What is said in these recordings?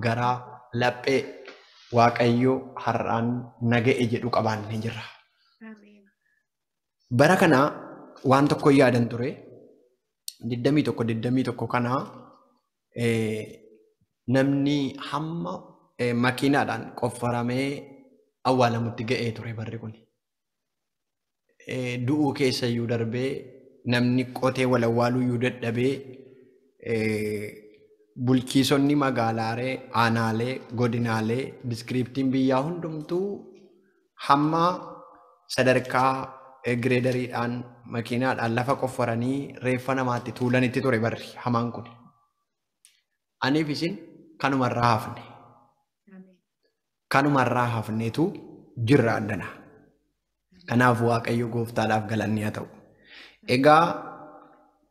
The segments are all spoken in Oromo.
garaa, laphee waaqayyoo har'aan naga'e jedhu qabaannee jirra. Bara kanaa waan tokko yaadan ture. diddamii tokko tokko kanaa namni hamma makiinaadhaan qoffaramee awwaalamutti ga'ee ture barri kun. Du'uu keessa iyyuu darbee namni qotee walawwaaluu iyyuu dadhabee bulchiisonni magaalaalee, aanaalee, godinaalee, diskiriiptiin biyyaa hundumtuu hamma sadarkaa e gireedariidhaan makiinaadhaan lafa qofforanii reeffa namaatti tuulanitti ture barri hamaan kun. Aniif isin kanumarraa hafne. Kanumarraa hafneetu jirra addanaa. Kanaaf Waaqayyo gooftaadhaaf galanni haa ta'u. Egaa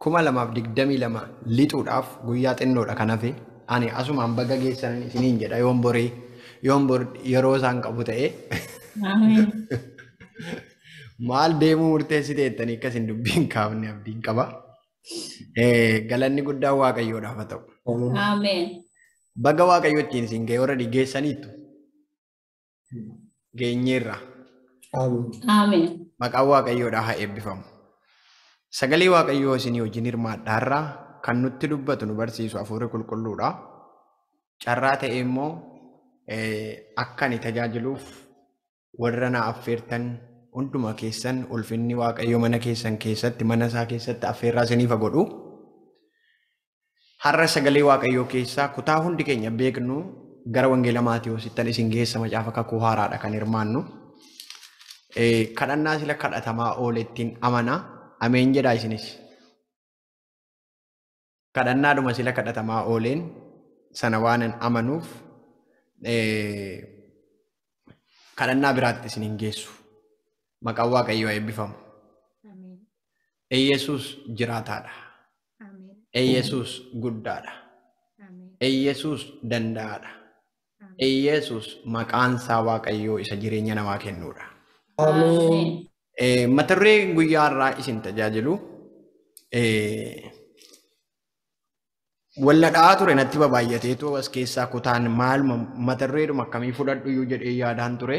kuma lamaaf digdamii lama lixuudhaaf guyyaa xinnoodha kan hafe ani asumaan baga geessan isiniin jedha yoon boree yoon yeroo isaan qabu ta'ee maal deemuu murteessite jettanii akkasin dubbiin kaafne abdiin qaba. Galanni guddaan waaqayyoodhaaf haa ta'u. Baga waaqayyoo ittiin isin ga'e warra geessaniittu geenyeerra. Maqaan waaqayyoodhaa haa eebbifamu. Sagalee Waaqayyoo isinii wajjin hirmaadhaarraa kan nutti dubbatu nu barsiisu hafuurri qulqulluudha. Carraa ta'e immoo eh, akka ani tajaajiluuf warra na affeertan hunduma keessan ulfinni Waaqayyoo mana keessan keessatti mana isaa keessatti affeerraa isiniif godhu. Har'a sagalee Waaqayyoo keessaa kutaa hundi keenya beeknu gara Wangeela Maatiyoosittan isin geessa macaafa kakuu haaraadha kan hirmaannu. Eh, kadhannaa sila kadhatamaa oolettiin amanaa. Ameen jedhaa isinis. duma sila kadhatamaa ooleen sana waanan amanuuf kadhannaa biraatti isin hin geessu. Maqaan Waaqayyoo eebbifamu. eyesuus jiraataadha. Eeyyesuus guddaadha. Eeyyesuus danda'aadha. Eeyyesuus maqaan isaa Waaqayyoo isa jireenya namaa kennuudha. Eh, mata guyyaarraa eh, eh, isin tajaajilu walladhaa ture natti babaayyateetu as keessaa kutaan maal mata dureedhuma akkamii fudhadhuyyuu jedhee yaadaan ture.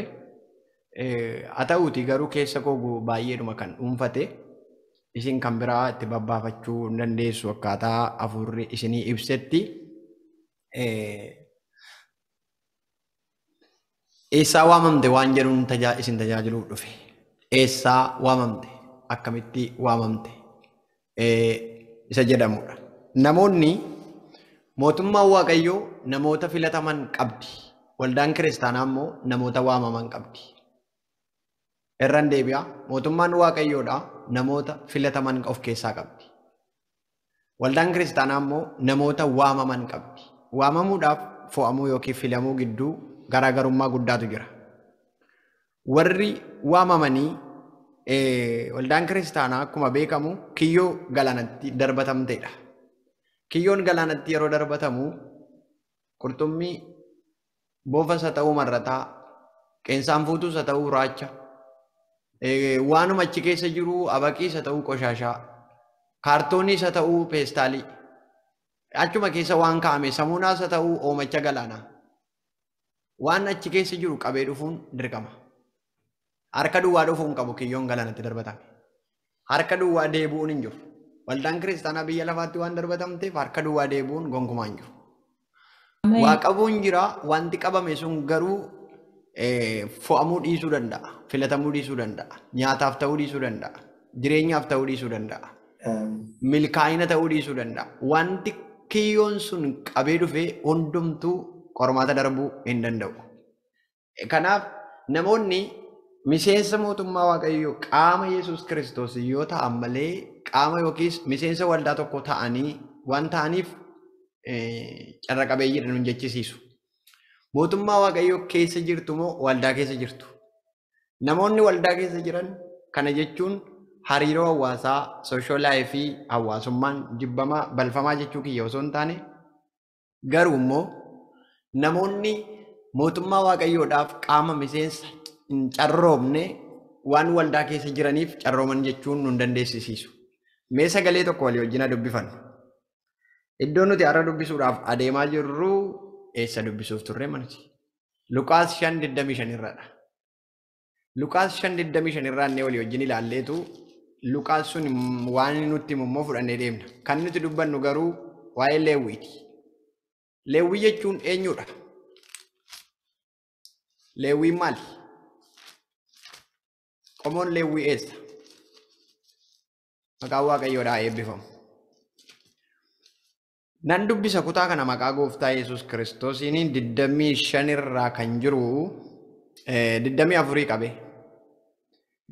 Haa ta'uuti garuu keessa koo baay'eedhuma kan dhuunfate isin kan biraa itti babbaafachuu hin dandeessu akkaataa hafuurri isinii ibsetti. Eessaa waamamte waan jedhuun isin tajaajiluuf dhufe. eessaa waamamte akkamitti waamamte e, isa jedhamudha. Namoonni mootummaan Waaqayyoo namoota filataman qabdi. Waldaan kiristaanaa immoo namoota waamaman qabdi. Irran deebi'a. Mootummaan Waaqayyoodha namoota filataman of keessaa qabdi. Waldaan kiristaanaa immoo namoota waamaman qabdi. Waamamuudhaaf fo'amuu yookiin filamuu gidduu garaagarummaa guddaatu jira. warri waamamanii eh, waldaan kiristaanaa akkuma beekamu kiyyoo galaanatti darbatamteedha. Kiyyoon galaanatti yeroo darbatamu qurxummii boofas haa ta'uu marrataa, qeensaan fuutus ta'uu raacha, eh, waanuma achi keessa jiru abaqiis haa ta'uu qoshaashaa, kaartooniis haa ta'uu peestaalii, achuma keessa waan kaame samuunaas haa ta'uu oomacha galaanaa. Waan achi keessa jiru qabee dhufuun dirqama. harka duwwaa dhufuu hin qabu kiyyoon galaanatti darbatame. Harka duwwaa deebi'uun hin jiru. Waldaan kiristaanaa biyya lafaatti waan darbatamteef harka duwwaa deebi'uun gonkumaa hin jiru. Waa qabuun jira wanti qabame sun garuu fo'amuu dhiisuu danda'a. Filatamuu dhiisuu danda'a. Nyaataaf ta'uu dhiisuu danda'a. Jireenyaaf ta'uu dhiisuu danda'a. Milkaa'ina ta'uu dhiisuu danda'a. Wanti kiyyoon sun qabee dhufee hundumtuu qormaata darbuu hin danda'u. Kanaaf namoonni Miseensa mootummaa Waaqayyoo qaama Yesuus Kiristoos yoo ta'an malee qaama yookiis miseensa waldaa tokko ta'anii waan ta'aniif carra qabeeyyiidha nun jechisiisu. Mootummaa Waaqayyoo keessa jirtu moo waldaa keessa jirtu? Namoonni waldaa keessa jiran kana jechuun hariiroo hawaasaa, sooshoolaayifii hawaasummaan jibbamaa balfamaa jechuu kiyya osoo hin taane garuu immoo namoonni mootummaa Waaqayyoodhaaf qaama miseensa hin waan waldaa keessa jiraniif carrooman jechuun nu Mee sagalee tokko walii wajjin dubbifan. Iddoo nuti har'a dubbisuudhaaf adeemaa jirru eessa dubbisuuf turre manati. Lukaas 525 irraadha. Luqaas 525 irraa inni walii wajjin ilaalleetu Luqaas sun waan nutti immoo fudhannee deemna. Kan nuti dubbannu garuu waa'ee Leewwiiti. Leewwii jechuun eenyudha? Leewwiin maali? Omoon Lewwii eessa? Maqaan Waaqayyoodhaa eebbifamu. Nan dubbisa kutaa kana maqaa gooftaa yesus Kiristoosiin digdamii shanirraa kan jiru eh, digdamii qabe.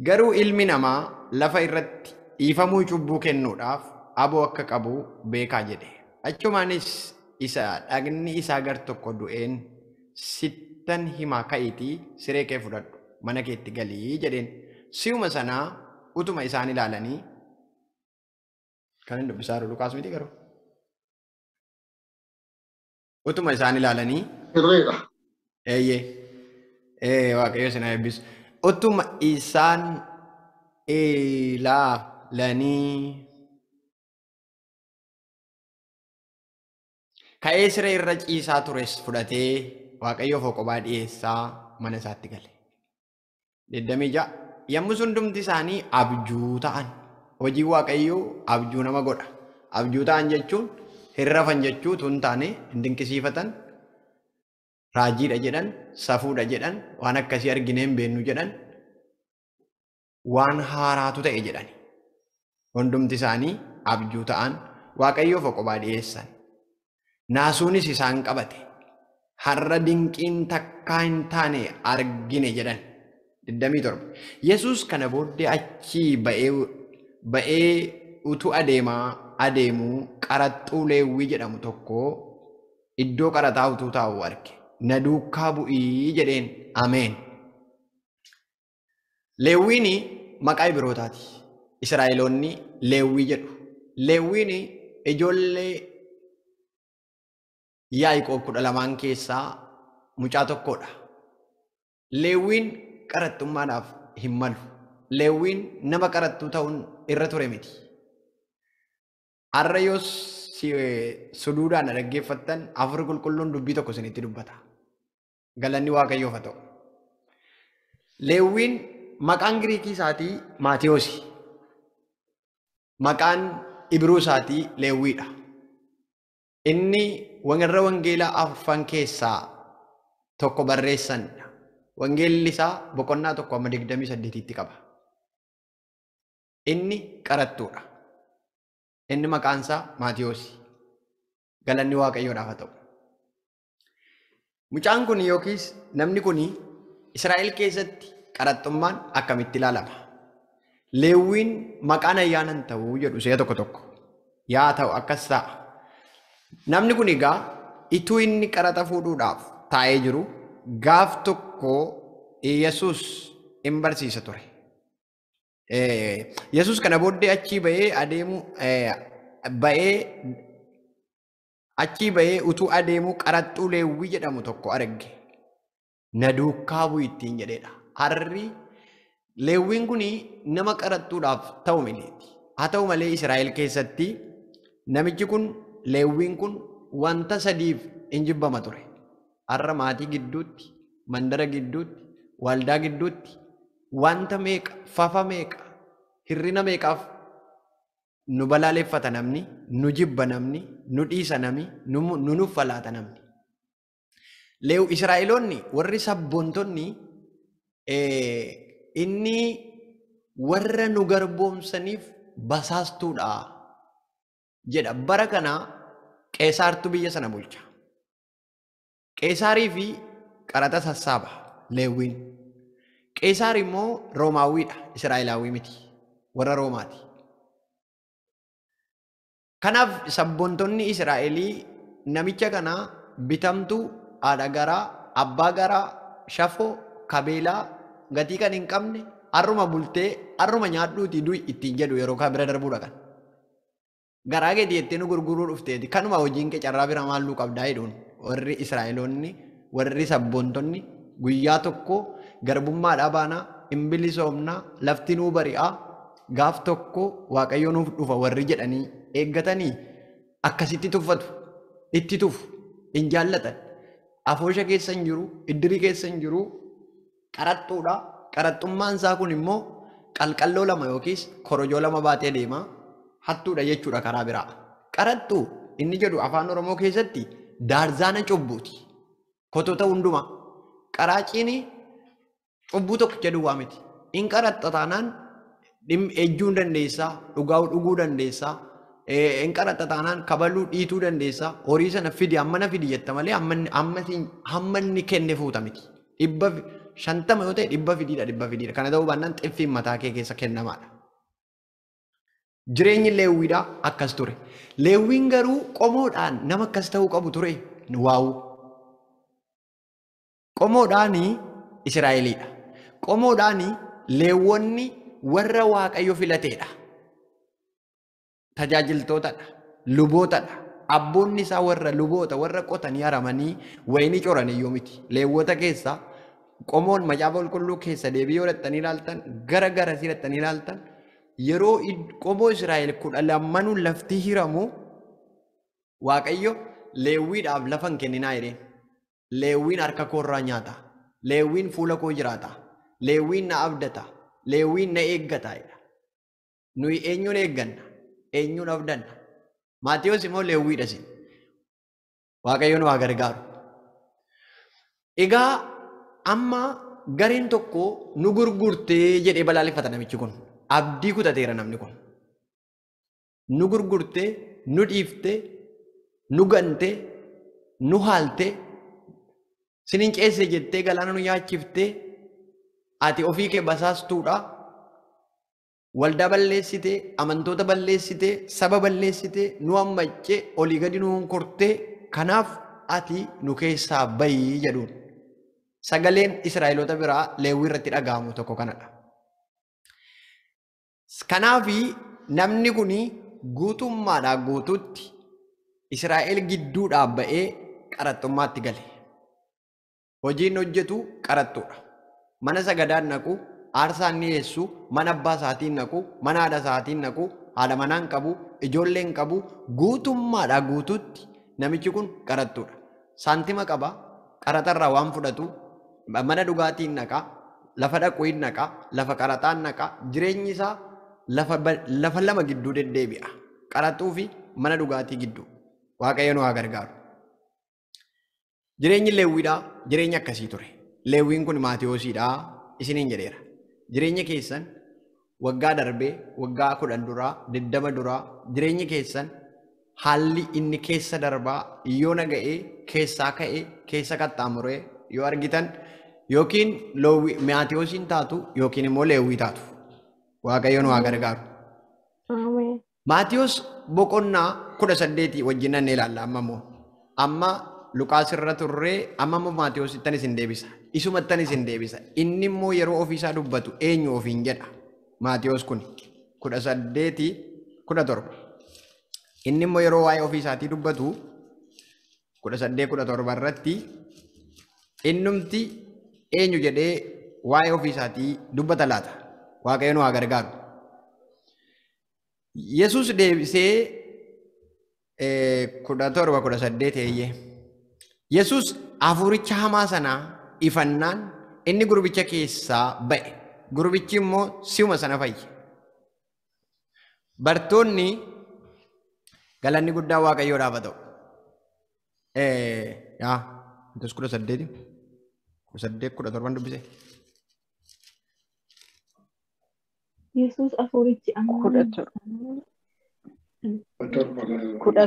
Garuu ilmi namaa lafa irratti dhiifamuu cubbuu kennuudhaaf aboo akka qabu beekaa jedhe. Achumaanis isa dhagni isaa gar tokko du'een sittan himaa ka'iitii siree kee fudhadhu mana keetti galii jedheen. si'uma sanaa utuma isaan ilaalanii kan hin dubbisaa jiru Lukaas miti garuu. Utuma isaan ilaalanii. Irreedha. Eeyyee. Ee waaqayyo sinaa Utuma isaan ilaalanii. Ka'ee siree irra ciisaa tures fudhatee waaqayyoof fokobaa dhiyeessaa mana isaatti gale. 26. yommuu hundumti isaanii abjuu ta'an hojii waaqayyuu abjuu nama godha. Abjuu ta'an jechuun hirrafan jechuu hintaane taane hin dinqisiifatan raajiidha jedhan safuudha jedhan waan akkasii arginee hin beennu jedhan waan haaraatu ta'e jedhani. Hundumti isaanii abjuu ta'an waaqayyoof qophaa dhiyeessan. Naasuunis isaan qabate. Har'a dinqiin takkaa hin taane argine jedhan. 27 yesus kana booddee achii ba'ee utuu adeemaa adeemuu qaraxxuu leewwii jedhamu tokko iddoo qarataa utuu taa'u arge na duukaa bu'ii jedheen ameen. Leewwiin maqaa birootaati. Israa'eloonni leewwii jedhu. Leewwiin ijoollee yaa'iqoob kudha lamaan keessaa mucaa tokkodha. Leewwiin qarattummaadhaaf hin malu. Leewwiin nama qarattuu ta'uun irra ture miti. Har'a yoo eh, suduudhaan dhaggeeffattan afurii qulqulluun dubbii tokko isinitti dubbata. Galanni Waaqayyoof haa ta'u. Leewwiin maqaan Giriikii isaatii Maatiyoosi. Maqaan Ibiruu isaatii Leewwiidha. Inni wangarra wangeelaa afurfan keessaa tokko barreessanidha. Wangeelli isaa boqonnaa tokko amma digdamii saddeetitti qaba. Inni qarattuudha. Inni maqaan isaa Maatiyoosi. Galanni Waaqayyoodhaaf haa ta'u. Mucaan kun yookiis namni kun Israa'el keessatti qaraxxummaan akkamitti ilaalama? Leewwiin maqaan ayyaanan ta'uu jedhu tokko tokko. Yaa ta'u akkas ta'a. Namni kun egaa ituu inni qarata fuudhuudhaaf taa'ee jiru gaaf eh, eh, tokko Yesus hin barsiisa ture. Yesus kana booddee achii ba'ee utuu adeemu qaraxxuu leewwii jedhamu tokko arge. Na duukaa bu'u ittiin jedheedha. Harri leewwiin kun nama qaraxxuudhaaf ta'uu maleeti. Haa malee Israa'el keessatti namichi kun leewwiin kun wanta sadiif hin jibbama ture. har'a maatii gidduutti, mandara gidduutti, waldaa gidduutti wanta meeqa, fafa meeqa, hirrina meeqaaf nu balaaleeffata namni, nu jibba namni, nu dhiisa nu nuffalaata namni. Leewu Israa'eloonni warri sabboontonni inni warra nu garboomsaniif basaastuudha jedha. Bara kana qeesaartu biyya sana bulcha. Qeesaarii fi qaraxa sassaaba Leewwiin. Qeesaar immoo Roomaawwiidha. Israa'elaawwii miti. Warra Roomaati. Kanaaf sabboontonni Israa'elii namicha kanaa bitamtuu haadha garaa, abbaa garaa, shafoo, kabeelaa, gatii kan hin qabne, harruma bultee, harruma nyaadhuutii du'i ittiin jedhu yeroo kaan bira darbuudha kan. Garaa gadi jettee nu gurguruu dhufteeti. Kanuma hojiin kee carraa bira maalluu qabdaa jedhuun. warri Israa'eloonni warri sabboontonni guyyaa tokko garbummaadhaa baanaa hin lafti laftinuu bari'aa gaaf tokko waaqayyo nuuf dhufa warri jedhanii eeggatanii akkasitti tuffatu itti tufu hin afoosha keessa hin jiru iddirii keessa jiru qaraxxuudha qaraxxummaan saa kun immoo qalqalloo lama yookiis korojoo lama baatee deema hattuudha jechuudha karaa biraa qaraxxu inni jedhu afaan oromoo keessatti daarzaana cubbuuti. Kotota hundumaa qaraaciin cubbuu tokko jedhu waa miti. Hin qaraxxa taanaan ejjuu dandeessaa, dhugaa'uu dhuguu dandeessaa, hin kabaluu dhiituu dandeessaa, horii sana fidi hammana fidi jetta malee hamma inni kenne fuuta shantama yoo ta'e dhibba fidiidha dhibba fidiidha. Kana ta'uu baannaan xiffiin mataa kee keessa kennamaadha. Jireenyi leewwiidhaa akkas ture. Leewwiin garuu qomoodhaan nama akkas ta'uu qabu ture waa'u. Qomoodhaan Israa'eliidha. Qomoodhaan leewwonni warra Waaqayyo filateedha. Tajaajiltootadha. Lubootadha. Abboonni isaa warra luboota warra qotanii haramanii wayinii coran iyyuu miti. Leewwota keessaa qomoon macaafa qulqulluu keessa deebii yoo hidhattanii ilaaltan gara gara yeroo qoboo Israa'el kudha lammanu lafti hiramu Waaqayyo leewwiidhaaf lafan kenninaa lewiin Leewwiin harka koorraa nyaata. Leewwiin fuula koo jiraata. Leewwiin na abdataa, Leewwiin na eeggata jedha. Nuyi eenyuun eegganna? Eenyuun abdanna? Maatiyus immoo leewwiidha sin. Waaqayyoon waa gargaaru. Egaa amma gareen tokko nu gurgurtee jedhee balaaleffata kun. abdii kutateera namni kun. Nu gurgurtee, nu dhiiftee, nu gante nu haaltee, sinin jettee galaana nu nyaachiftee, ati ofii kee basaastuudha. Waldaa balleessitee, amantota balleessitee, saba balleessitee, nu ammacee, olii gadi nu kortee, kanaaf ati nu keessaa bayii jedhuun. Sagaleen Israa'eloota biraa leewwii irratti dhaga'amu tokko kanadha. Kanaafi namni kun guutummaadhaa guutuutti Israa'el gidduudhaa ba'ee qaraxxummaatti gale. Hojiin hojjetu qaraxxuudha. Mana sagadaan naqu, aarsaan dhiyeessu, mana abbaa isaatiin naqu, mana haadha isaatiin naqu, haadha manaan qabu, ijoolleen qabu guutummaadhaa guutuutti namichi kun qaraxxuudha. Saantima qaba, qaraxarraa waan fudhatu, mana dhugaatiin naqa, lafa dhaquun naqa, lafa qaraxaan naqa, jireenyi isaa lafa lama gidduu deddeebi'a. Qaraxxuu fi mana dhugaatii gidduu. Waaqayyoon waa gargaaru. Jireenyi leewwiidhaa jireenya akkasii ture. Leewwiin kun maatiyoosiidhaa isiniin jedheera. Jireenya keessan waggaa darbee waggaa kudhan duraa digdama duraa jireenyi keessan haalli inni keessa darbaa yoo naga'ee keessaa ka'ee keessa qaxxaamuree yoo argitan yookiin maatiyoosiin taatu yookiin immoo leewwii taatu. Waaqayyoon waa gargaaru. Maatiyoos boqonnaa kudha saddeetii wajjin nan ilaalla amma immoo. Amma Luqaas irra turree amma immoo Maatiyoos ittan isin deebisa. Isuma ittan isin deebisa. Inni immoo yeroo ofiisaa dubbatu eenyu ofiin jedha. Maatiyoos kun kudha saddeetii kudha torba. Inni immoo yeroo waa'ee ofiisaatii dubbatu kudha kudha torba irratti eenyu jedhee waa'ee ofiisaatii dubbata laata? waaqayyoon waa gargaaru. Yesus deebisee eh, kudha torba kudha saddeet eeyyee. Yesus hafuuricha hamaa sanaa ifannaan inni gurbicha keessaa ba'e. Gurbichi immoo si'uma sana fayye. Bartoonni galanni guddaan waaqayyoodhaaf haa ta'u. Eh, Yaa, kudha saddeeti, kudha dubbisee. Yesuus afurichi amma kudha torba.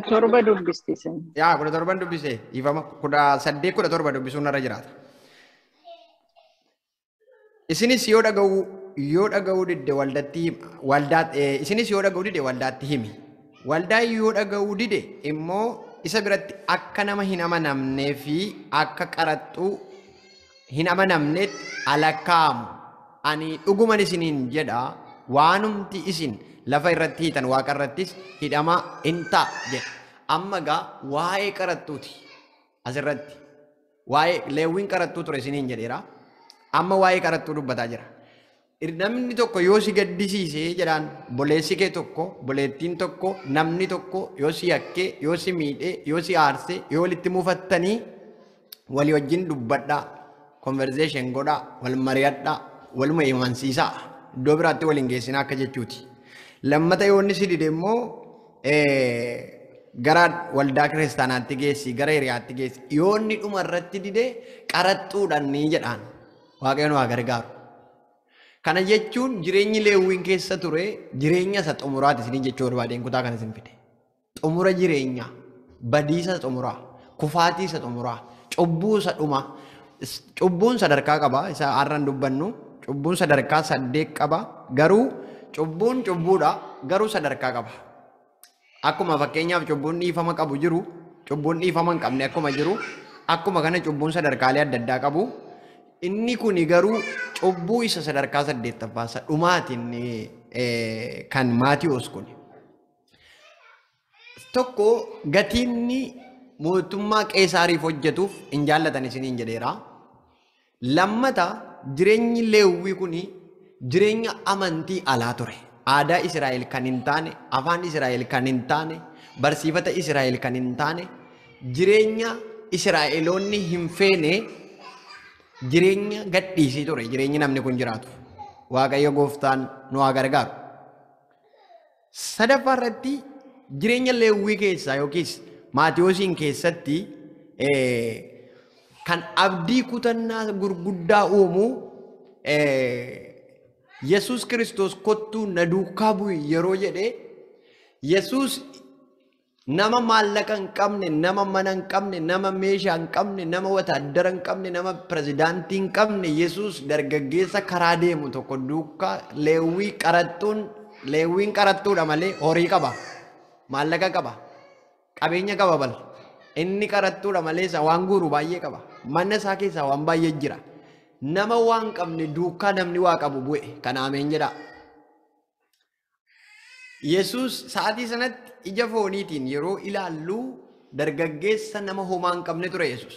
torba dubbistisen. torban dubbise ifama kudha saddeet kudha torba dubbisuun irra jiraata. Isinis yoo dhaga'u yoo isinis yoo dhaga'u didde waldaatti eh, himi. Waldaan yoo dhaga'u dide immoo isa biratti akka nama hin amanamnee fi akka qaraxxuu hin amanamnetti alakaamu ani dhuguman isiniin jedha. waanumti isin lafa irratti hiitan waaqa irrattis hidhamaa hin ta'a jedha. Amma gaa waa'ee qarattuuti asirratti. Waa'ee leewwiin qarattuu ture isiniin jedheera. Amma waa'ee qarattuu dubbataa jira. Namni tokko yoo si gaddisiisee jedhaan boleessi kee tokko, boleettiin tokko, namni tokko yoo yakkee, yoo si miidhee, yoo si aarsee, yoo walitti muufattanii walii wajjin dubbadhaa, konverzeeshin godhaa, wal mari'adhaa, waluma iddoo biraatti waliin geessina akka jechuuti. Lammata yoo inni si dide immoo gara waldaa kiristaanaatti geessi, gara hiriyaatti geessi. Yoo inni dhuma irratti dide qaraxxuudhaan ni jedhaan. Waaqayyoon waa gargaaru. Kana jechuun jireenyi leewwiin keessa ture jireenya isa xumuraati isin jechuu barbaadeen kutaa kan isin fide. Xumura jireenyaa, badiisa xumuraa, kufaatii isa xumuraa, cubbuu isa dhumaa, cubbuun sadarkaa qabaa isa har'an dubbannu. cubbuun sadarkaa saddeet qaba garuu cubbuun cubbuudha garuu sadarkaa qaba. Akkuma fakkeenyaaf cubbuun dhiifama qabu jiru cubbuun dhiifama hin qabne akkuma jiru akkuma kana cubbuun sadarkaalee adda addaa qabu inni kun garuu cubbuu isa sadarkaa saddeettaffaasa dhumaatiin kan maatiiwus kun. Tokko gatiinni mootummaa qeesaariif hojjetuuf hin jaallatan isiniin jedheera. Lammata jireenyi leewwii kuni jireenya amantii alaa ture. Aadaa israel kan hin taane, afaan israel kan hin taane, barsiifata Israa'el kan hin taane, jireenya Israa'eloonni hin feene jireenya gadhiisii ture jireenyi namni kun jiraatu. Waaqayyo gooftaan nu haa gargaaru. Sadaffaa irratti jireenya leewwii keessaa yookiis maatiyoosiin keessatti kan abdii kutannaa gurguddaa uumu eh, Yesuus Kiristoos kottuu na duukaa bu'i yeroo jedhee Yesuus nama maallaqa hin qabne, nama mana hin qabne, nama meeshaa hin qabne, nama wataadara hin qabne, nama pirezidaantii hin qabne Yesuus dargaggeessa karaa deemu tokko duukaa leewwii qarattuun leewwiin qarattuudha malee horii qaba. Maallaqa qaba. Qabeenya qaba bala. Inni qarattuudha malees waan guuru baay'ee qaba. mana isaa keessaa waan baay'ee jira. Nama waan qabne duukaa namni waa qabu bu'e kan ameen Yesus sa'aatii sanatti ija fooniitiin yeroo ilaalluu dargaggeessa nama homaa hin qabne ture Yesus.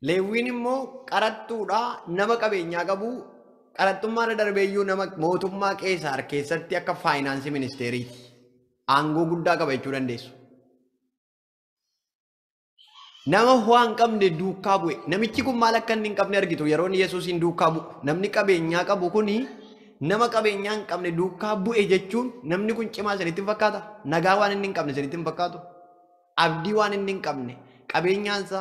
Leewwiin immoo qarattuudhaa nama qabeenyaa qabu qarattummaan darbeeyyuu nama mootummaa qeesaar keessatti akka faayinaansii ministeeriiti aangoo guddaa qaba jechuu dandeessu. nama ho'aan qabne duukaa bu'e namichi kun maal akka inni hin qabne argitu yeroon yesuusiin duukaa bu'u namni qabeenyaa qabu kuni nama qabeenyaa hin qabne duukaa bu'e jechuun namni kun cimaa sanitti fakkaata nagaa waan inni hin qabne sanitti hin fakkaatu abdii waan inni hin qabne qabeenyaansa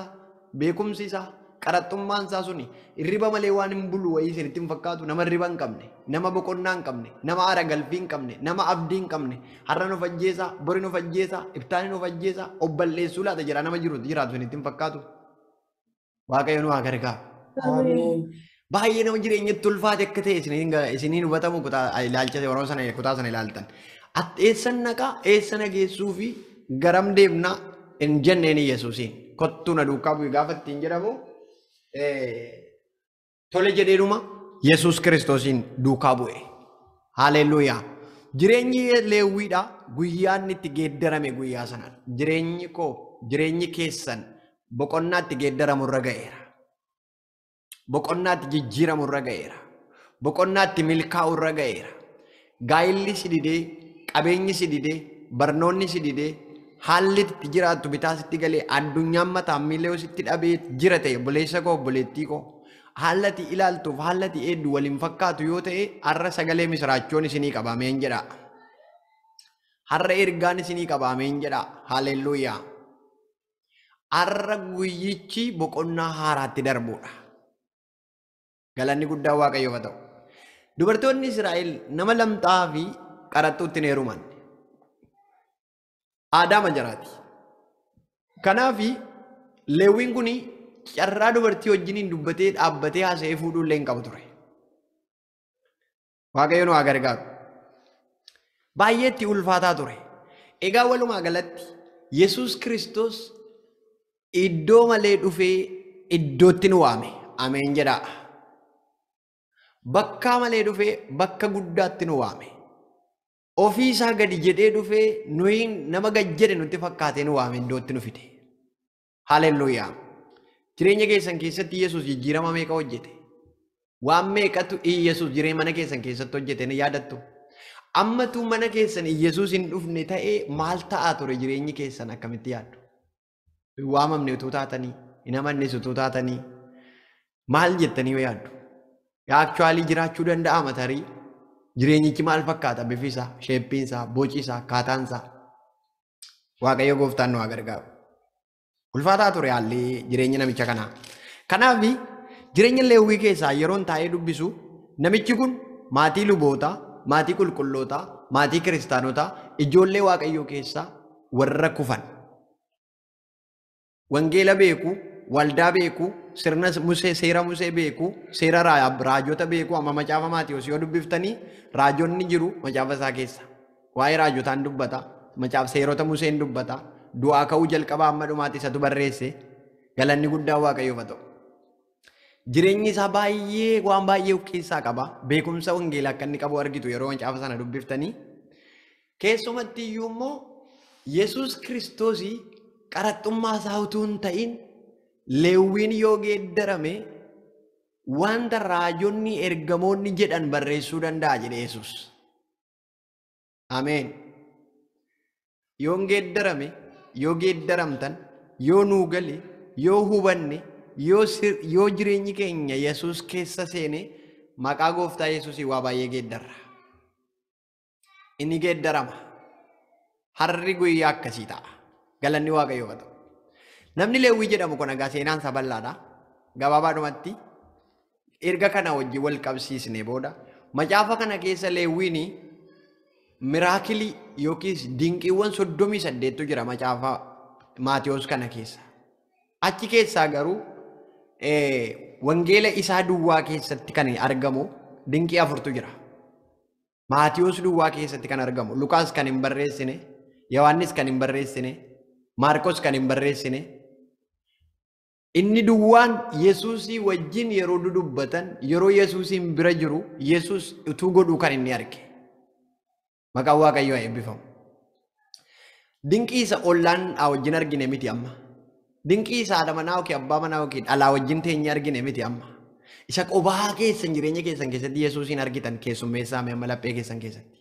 beekumsi isaa qaraxxummaan isaa suni irriba malee waan hin bulu wayii isinitti hin fakkaatu nama irriba hin qabne nama boqonnaa hin qabne nama aara galfii hin qabne nama abdii hin qabne har'an of ajjeesaa borin of ajjeesaa ibtaanin of ajjeesaa obballeessuu laata jira nama jiru jiraatu fakkaatu Baay'ee nama akka ta'e isiniin hubatamu Eessan naqaa geessuu fi garam deemna hin jenneen Yesuusiin kottuu na duukaa bu'e gaafa ittiin jedhamu. Eh, tole jedheenuma Yesuus Kiristoosiin duukaa bu'e. Haalelluuyaa. Jireenyi leewwiidha guyyaan itti geeddarame guyyaa sanadha. Jireenyi koo jireenyi keessan boqonnaa itti irra ga'eera. Boqonnaa itti irra ga'eera. Boqonnaa itti irra ga'eera. Gaayilli si didee, qabeenyi si didee, barnoonni si haalli itti jiraattu bitaas itti galee addunyaan mataa miilee sitti dhabee jira ta'e buleessa koo buleettii koo haala ati ilaaltuuf haala ati hedduu waliin fakkaatu yoo ta'e har'a sagalee misraachoon isinii qabameen jedha. Har'a ergaan isinii qabameen jedha haalelluuyaa. Har'a guyyichi boqonnaa haaraatti darbudha. Galanni guddaa waaqayyoof haa ta'u. Dubartoonni Israa'el nama lamxaa fi qaraxxuutti ni heeruman. aadaa manjaraati. Kanaaf leewwiin kun carraa dubartii wajjiniin dubbatee dhaabbatee haasa'ee fuudhuu illee hin qabu ture. Waaqayyoon waa gargaaru. Baay'ee itti ulfaataa ture. Egaa walumaa galatti Yesuus Kiristoos iddoo malee dhufee iddootti nu waame. Ameen jedhaa. Bakkaa malee dhufee bakka guddaatti nu waame. ofii isaa gadi jedhee dhufee nuyi nama gajjedhe nutti fakkaatee nu waame iddootti nu fide. Jireenya keessan keessatti Yesuus jijjiirama meeqa hojjete? Waan meeqatu Yesuus jireenya mana keessan keessatti hojjete yaadattu? Ammatu mana keessan Yesuus hin dhufne ta'ee maal ta'aa ture jireenyi keessan akkamitti yaaddu? Waamamne taatanii, taatanii, maal jettanii yaaddu? jiraachuu danda'ama tarii jireenyichi maal fakkaata bifi isaa, sheeppii isaa, boci isaa, akkaataan isaa. Waaqayyo gooftaan nu gargaaru. Ulfaataa ture jireenya namicha kanaa. Kanaaf jireenya leewwii keessaa yeroo taa'ee dubbisu namichi kun maatii luboota maatii qulqullootaa, maatii kiristaanotaa, ijoollee waaqayyoo keessaa warra kufan. Wangeela beeku, waldaa beeku, sirna musee seera musee beeku seera raajota beeku amma macaafa maatiyoos yoo dubbiftanii raajonni jiru macaafa isaa keessa waa'ee raajotaan dubbata macaaf seerota museen dubbata du'aa ka'uu jalqaba amma dhumaatti barreesse galanni guddaa waaqayyoof ta'u. Jireenyi isaa baay'ee waan baay'ee of keessaa qaba beekumsa wangeelaa akka inni qabu argitu yeroo macaafa sana dubbiftanii keessumatti iyyuu immoo Yesuus kiristoosii qaraxxummaa isaa utuu hin ta'in Leewwiin yoo geeddarame wanta raajonni ergamoonni jedhan barreessuu danda'a jedhe Yesuus. Ameen. Yoon geeddarame, yoo geeddaramtan, yoo nuugale, yoo hubanne, yoo jireenyi keenya Yesuus keessa seene maqaa gooftaa Yesuusii waa baay'ee geeddarra. Inni geeddarama. Harri guyyaa akkasii ta'a. Galanni waaqayyo qabu. Namni leewwii jedhamu kun egaa seenaan sabal'aadha. Gabaabaadhumatti erga kana wajjin wal qabsiisne booda macaafa kana keessa leewwiin miraakilii yookiis dinqiiwwan soddomii saddeettu jira macaafa Maatiyoos kana keessa. Achi keessaa garuu wangeela isaa duwwaa keessatti kan argamu dinqii afurtu jira. duwwaa keessatti kan argamu Lukaas kan hin barreessine, kan hin barreessine, Maarkos kan hin barreessine. Inni duwwaan Yesuusii wajjin yeroo dudubbatan yeroo Yesuusiin bira jiru Yesuus utuu godhu kan inni arge. Maqaan Waaqayyoo haa eebbifamu. Dinqii isa ollaan wajjin argine miti amma. Dinqii isa manaa yookiin abbaa manaa yookiin dhalaa wajjin teenye argine miti amma. Isa qobaa keessan jireenya keessan keessatti Yesuusiin argitan keessummeessaa mee amma laphee keessan keessatti.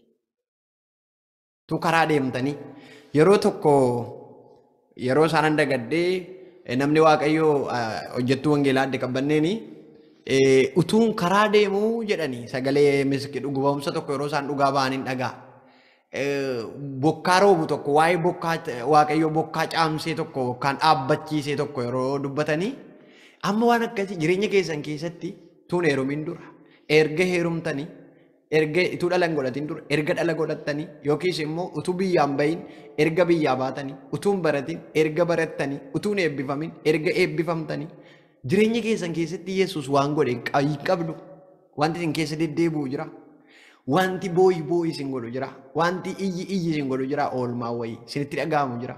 Tu karaa deemtanii yeroo tokko yeroo isaan handagadhee Eh, namni waaqayyoo ah, hojjettuu wangeelaa adda qabanneen eh, utuun karaa deemuu jedhanii sagalee dhugubaa'umsa tokko yeroo isaan dhugaa ba'aniin dhagaa. Eh, bokkaa roobu tokko waa'ee bokkaa waaqayyoo bokkaa caamsee tokko kan dhaabbachiisee tokko yeroo dubbatanii amma waan akkasii jireenya keessan keessatti tuun heerumin dura erga heerumtanii erga ituu dhala hin dura erga dhala godhattanii yookiis immoo utuu biyyaan bahin erga biyyaa baatanii utuun baratin erga barattanii utuun eebbifamin erga eebbifamtanii jireenya keessan keessatti yesus waan godhe qabdu wanti keessa jira. Wanti godhu jira. Wanti iyyi iyyi godhu jira oolmaa wayii dhaga'amu jira.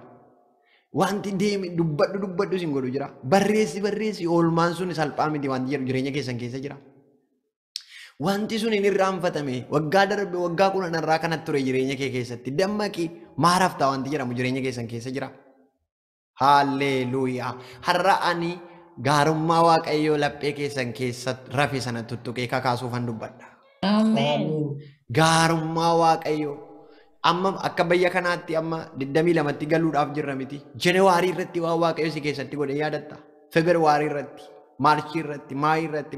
Wanti deemi dubbadhu dubbadhu isin godhu jira. Barreessi barreessi oolmaan sun salphaa wanti jedhu jireenya keessan keessa jira. Wanti sun hin irraanfatame waggaa darbe waggaa kudha narraa kanatti ture jireenya kee keessatti dammaqi maaraaf ta'a wanti jedhamu jireenya keessan keessa jira. Haalleluuyaa. Har'a ani gaarummaa waaqayyoo laphee keessan keessa rafe sana tuttuqee kakaasuufan dubbadha. Gaarummaa waaqayyoo. Amma akka bayya kanaatti amma 22tti galuudhaaf jirra miti. Jenewaarii irratti waan waaqayyoo si keessatti godhe yaadatta. Februaarii irratti. Maarchii irratti, Maayii irratti,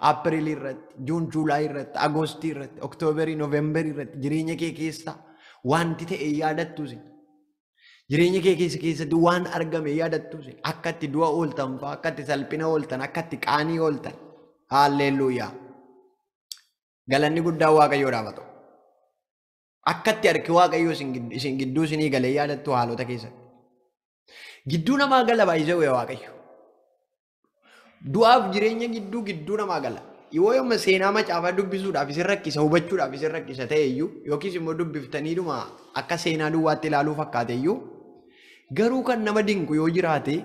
Appiriilii irratti, Juun, Juulaayii irratti, Agoostii irratti, Oktooberii, Nooveembarii irratti jireenya kee keessaa wanti ta'e yaadattuusi. Jireenya kee keessa keessatti waan argame yaadattuusi. du'a ooltan fa'aa, salphina ooltan, akka qaanii ooltan. Haalleelluuyaa. Galanni guddaan Waaqayyoo dhaabatu. Akka harki Waaqayyoo isin gidduu isinii galee yaadattu haalota keessatti. Gidduu namaa gala waaqayyo. du'aaf jireenya gidduu gidduu namaa gala. Yoo yomma seenaa macaafaa dubbisuudhaaf isin rakkisa hubachuudhaaf isin rakkisa ta'e yookiis immoo dubbiftaniidhuma akka seenaa duwwaatti ilaaluu fakkaate garuu kan nama dinqu yoo jiraate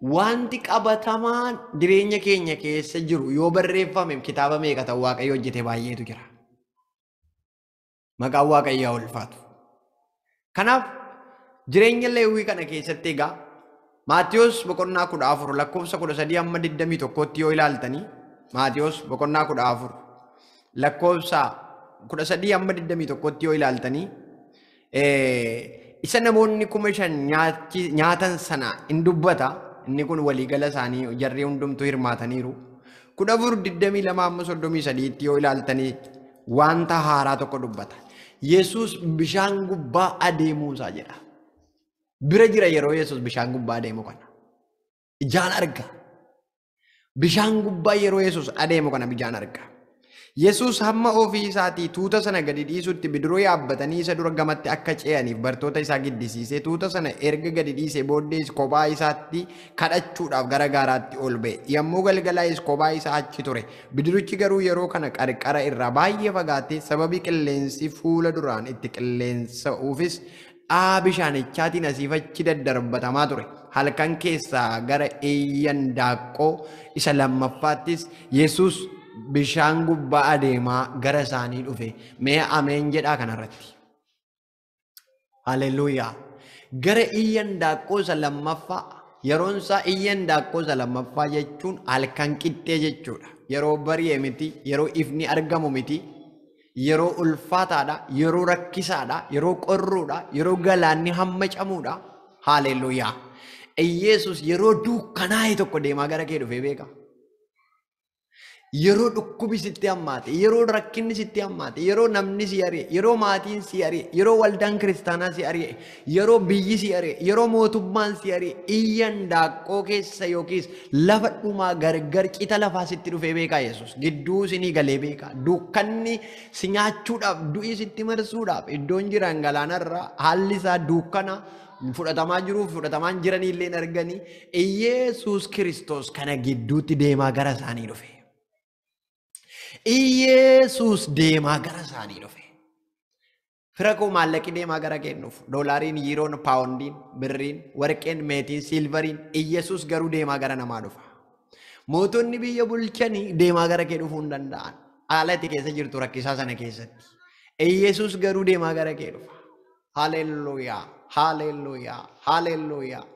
wanti qabatamaan jireenya keenya keessa jiru yoo barreeffame kitaaba meeqa waaqayyo hojjete baay'eetu jira. Kanaaf jireenya leewwii kana keessatti egaa Maatiyos boqonnaa kudha afur lakkoofsa kudha sadii amma digdamii tokkootti yoo ilaaltanii Maatiyos boqonnaa kudha afur lakkoofsa isa namoonni kuma shan nyaatan sana hin dubbata inni kun waliigala isaanii jarri hundumtuu hirmaataniiru. kudha afur digdamii lama amma soddomii sadiitti yoo ilaaltanii wanta haaraa tokko dubbata. Yesuus bishaan gubbaa adeemuusaa jedha. Bira jira yeroo Yesuus bishaan gubbaa adeemu kana. Ijaan argaa Bishaan gubbaa yeroo Yesuus adeemu kana ijaan Yesuus hamma ofii isaatii tuuta sana gadi dhiisutti yaabbatanii isa dura gamatti akka ce'aniif bartoota isaa giddisiisee tuuta sana erga gadi dhiisee kophaa isaatti kadhachuudhaaf gara gaaraatti ol ba'e. Yommuu galgalaa'es kophaa isaa achi ture. Bidirichi garuu yeroo kana qarqara irraa baay'ee fagaatee sababii qilleensi fuula duraan itti qilleensa'uufis bishaanichaatiin asiifachi daddarbatamaa ture. Halkan keessaa gara eeyyan daaqqoo isa lammaffaattis yesus bishaan gubbaa adeemaa gara isaanii dhufe. Mee ameen jedhaa kanarratti. Hallelujaa. Gara iyyan daaqqoo isa lammaffaa yeroon isaa daaqqoo isa lammaffaa jechuun halkan qixxee jechuudha. Yeroo bari'ee miti, yeroo ifni argamu miti. yeroo ulfaataadha, yeroo rakkisaadha, yeroo qorruudha, yeroo galaanni hammacamuudha. Haalelluyaa. Iyeesus yeroo duukanaa'e tokko deemaa gara kee dhufee beeka. yeroo dhukkubi sitti hammaate, yeroo rakkinni sitti hammaate, yeroo namni si ari'e, yeroo maatiin si yeroo waldaan kiristaanaa si ari'e, yeroo biyyi si ari'e, yeroo mootummaan si iyyan daaqqoo keessa yookiis lafa dhumaa gargar qita lafaa sitti dhufee beekaa Yesus Gidduu sinii galee beekaa. Dukkanni si nyaachuudhaaf, du'i sitti marsuudhaaf iddoon jiran galaanarraa haalli isaa dukkana. fudhatamaa jiruuf fudhatamaan jiranii illee arganii Yesuus Kiristoos kana gidduutti deemaa gara isaanii dhufe. iyesus deemaa gara saanii dhufe. Fira koo maallaqi deemaa gara kennuuf doolaariin, yiroon, paawundiin, birriin, warqeen, meetiin, siilvariin iyesus garuu deemaa gara namaa dhufa. Mootonni biyya bulchanii deemaa gara kee dhufuu hin danda'an. Haala itti keessa jirtu rakkisaa sana keessatti. Iyeesuus garuu deemaa gara kee dhufa. Haleelluyaa, haleelluyaa,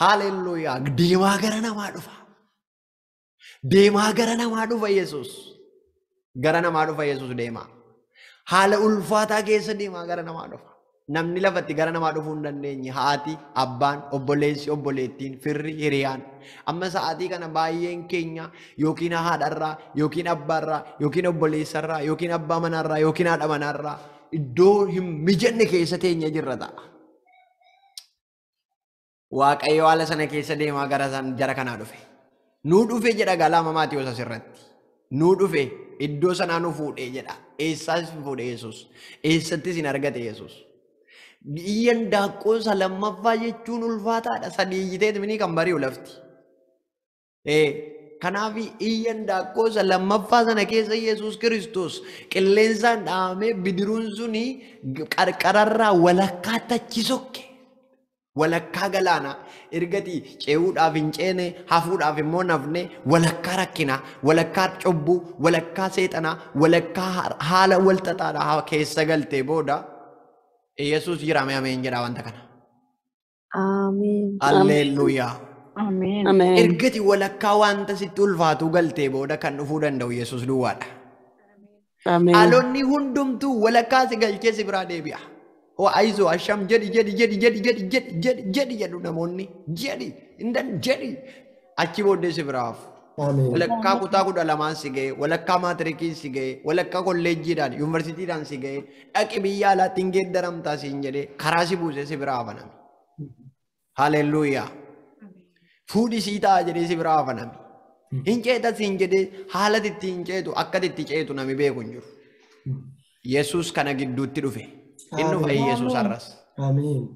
haleelluyaa, deemaa gara namaa dhufa. Deemaa gara namaa dhufa Yesuus. Gara namaa dhufa Yesuus deemaa. Haala ulfaataa keessa deemaa gara namaa dhufa. Namni lafatti gara namaa dhufuu hin dandeenye. Haati, abbaan, obboleessi, obboleettiin, firri, hiriyaan. Amma sa'aatii kana baay'een keenya yookiin haadharraa, yookiin abbaarraa, yookiin obboleessarraa, yookiin abbaa manarraa, yookiin haadha manarraa iddoo hin mijanne keessa teenya jirra ta'a. Waaqayyo haala sana keessa deemaa gara jara kanaa dhufe. Nuu dhufe jedha galaama Maatiyoos asirratti. Nuu dhufe iddoo sanaa nu fuudhee jedha. Eessaas fuudhe Eessattis hin argate Yesuus? Biyyan daakkoonsa lammaffaa jechuun ulfaataadha. Sadiiyyiteet minii kan bari'u lafti. Kanaaf iyyan daakkoonsa lammaffaa sana keessa Yesus Kiristoos qilleensaan dhahamee bidiruun suni qarqararraa walakkaatti achi sokke. walakkaa galaanaa ergati ce'uudhaaf hin ceene hafuudhaaf immoo nafne walakkaa rakkinaa walakkaa cobbuu walakkaa seexanaa walakkaa haala walxaxaadhaa keessa galtee booda yesus jiraame ameen jedha wanta kana. walakkaa sitti ulfaatu galtee booda kan dhufuu danda'u yesus duwwaadha. Haalonni hundumtuu walakkaa si galchee si biraa deebi'a. oo ayizoo asham jedi jedi jedi jedi jedi jedi jedi jedi jedhu namoonni jedi indan jedhi achi booddee si biraaf. Walakkaa kutaa kudha lamaan si ga'e, walakkaa maatirikiin si ga'e, walakkaa kolleejjiidhaan, yuunivarsiitiidhaan si ga'e, dhaqi biyya alaattiin geeddaramtaa si hin jedhee karaa si buuse si biraa hafaname. Haalelluuyaa. Fuudhi sii ta'a jedhee si biraa hafaname. Hin ceetas hin jedhee haalati ittiin ceetu akkati ceetu nami beeku hin jiru. Yesuus kana gidduutti dhufe. Inni fa'i Yesuus har'as. Ameen.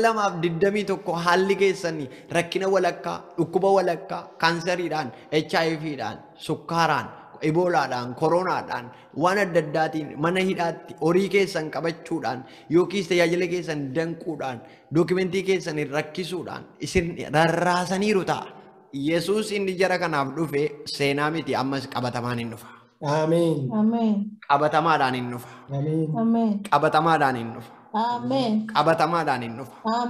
Lamaaf digdamii tokko haalli keessanii rakkina walakkaa, dhukkuba walakkaa, kaansariidhaan, HIVdhaan, sukkaaraan, iboolaadhaan, koronaadhaan, waan adda addaatiin mana hidhaatti horii keessan qabachuudhaan yookiis tajaajila keessan danquudhaan, dookimentii keessan rakkisuudhaan isin rarraasaniiru ta'a. Yesus inni jara kanaaf dhufe seenaa miti ammas qabatamaan hin dhufa. Qabatamaadhaan hin dhufa. Qabatamaadhaan hin dhufa. Qabatamaadhaan hin dhufa.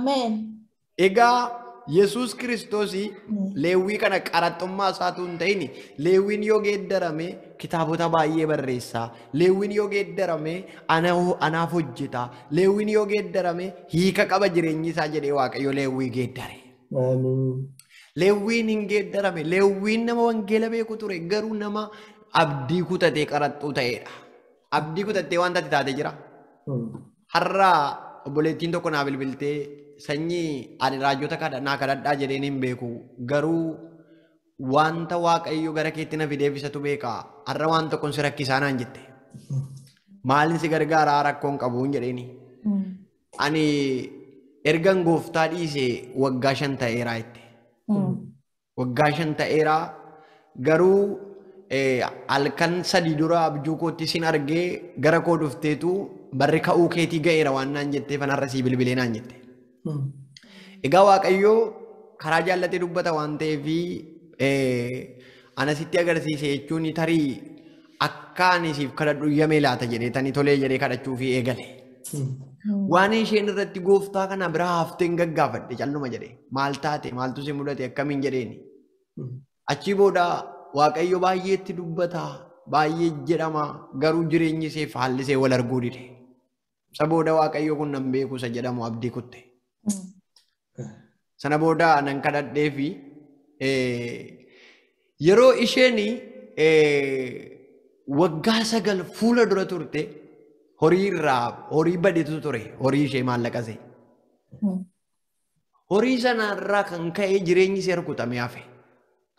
Egaa Yesuus kiristoosii leewwii kana qaraxxummaa isaatu hin ta'in leewwiin yoo geeddarame kitaabota baay'ee barreessaa leewwiin yoo geeddarame anaaf hojjetaa leewwiin yoo geeddarame hiika qaba jireenyi isaa jedhee waaqayyo leewwii geeddare. Leewwiin hin geeddarame leewwiin nama wangeela beeku ture garuu nama abdii kutatee qaraxxuu ta'edha. Abdii kutatee waan taate taatee jira. Hmm. Har'a obboleettiin tokko naa bilbiltee sanyii ani raajota naa kadhadhaa jedheen beeku garuu waanta waaqayyo gara keetti na fideef isatu beeka har'a waan tokkoon si jette. Hmm. Maalin si gargaaraa rakkoon qabuun jedheeni. Hmm. Ani ergan gooftaa dhiisee waggaa shan ta'eeraa Waggaa shan garuu. halkan eh, sadii dura abjuu kootti sin argee gara koo dhufteetu barri ka'uu keetii ga'eera waan naan jettee fanarra sii bilbilee naan jette. Hmm. Egaa Waaqayyoo karaa jaallatee dubbata waan ta'eef eh, anasitti agarsiise jechuun tarii akka anisiif kadhadhu iyyamee laata jedhee tanii tolee jedhee kadhachuufi eegale. Hmm. Waan isheen irratti gooftaa kana biraa hafteen gaggaafadhe calluma jedhee maal taate maaltu si mudate akkamiin jedheeni. Hmm. Achii booda waaqayyo baay'eetti dubbata baay'ee jedhama garuu jireenyi isee haallisee wal arguu dide isa booda waaqayyo kun nan beekusa jedhamu abdii kutte mm. sana booda nan kadhadhee fi yeroo isheen waggaa sagal fuula dura turte horii irraa horii badetu ture horii ishee maallaqase. Mm. Horii sanarraa kan ka'e jireenyi ishee hafe.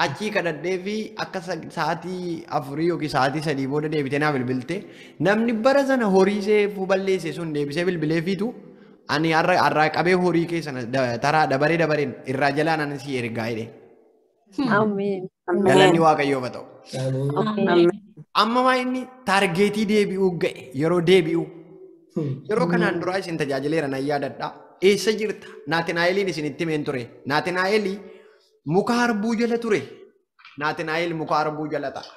achii kadhadheefi akka sa'aatii afurii yookiin sadii booda deebitee naa bilbilte namni bara sana horii seefuu sun deebisee bilbilee fiitu ani har'aa qabee horii keessan taraa dabaree dabareen irraa jalaa nan si ergaa jedhe. Galanni waaqayyoof haa ta'u. Amma maa inni taargeetii deebi'uu ga'e yeroo deebi'u. Yeroo kanaan duraa isin tajaajileera nan yaadadha. Eessa jirta? Naatinaayeliin isinitti meen ture. muka arbuu jala ture. Naatinaayil muka arbuu jala ta'a.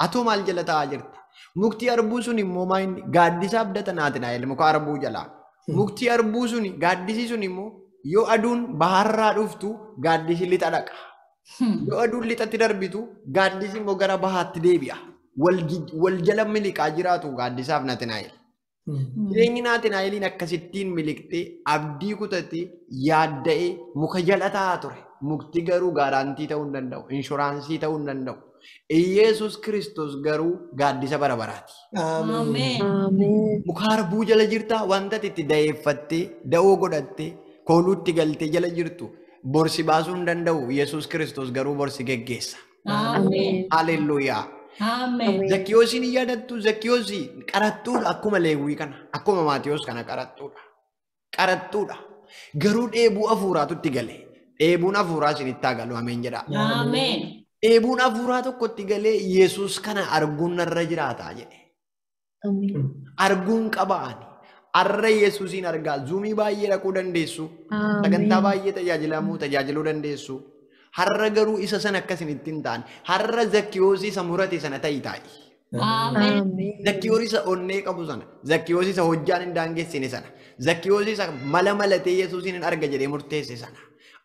Atoo maal jala jirti? Mukti arbuu sun immoo maayini gaaddisa abdata Naatinaayil muka jalaa. Mukti arbuu sun sun immoo yoo aduun baharraa dhuftu gaaddisi lixa dhaqa. Yoo aduun lixatti darbitu gaaddisi immoo gara bahaatti deebi'a. Wal miliqaa jiraatu gaaddisaaf hmm. akkasittiin abdii kutattee yaadda'ee muka jala taa'aa ture. mukti garuu gaaraantii ta'uu hin danda'u, inshuraansii ta'uu hin danda'u. Iyeesus Kiristoos garuu gaaddisa barabaraati. baraati. Muka harbuu jala jirta wanta itti da'eeffattee, da'oo godhattee, kooluutti galtee jala jirtu borsi baasuu hin danda'u. Iyeesus Kiristoos garuu borsi geggeessa. Haleluuyaa. Zakkiyoosiin hin yaadattu Zakkiyoosii qarattuudha akkuma leewwii kana akkuma maatiyoos kana qarattuudha. garuu dheebuu hafuuraatutti galee. dheebuun afuuraa isinitti haa ameen jedha. Dheebuun hafuuraa tokkotti galee Yesuus kana arguun narra jiraataa jedhe. Hmm. Arguun qabaan har'a Yesuusiin argaa zuumii baay'ee dhaquu dandeessu. Sagantaa baay'ee tajaajilamuu dandeessu. Har'a garuu isa sana akkasin ittiin har'a zakkiyoosii isa murate sana ta'i isa qabu sana isa hojjaan hin sana isa mala malatee hin arga jedhee murteesse sana.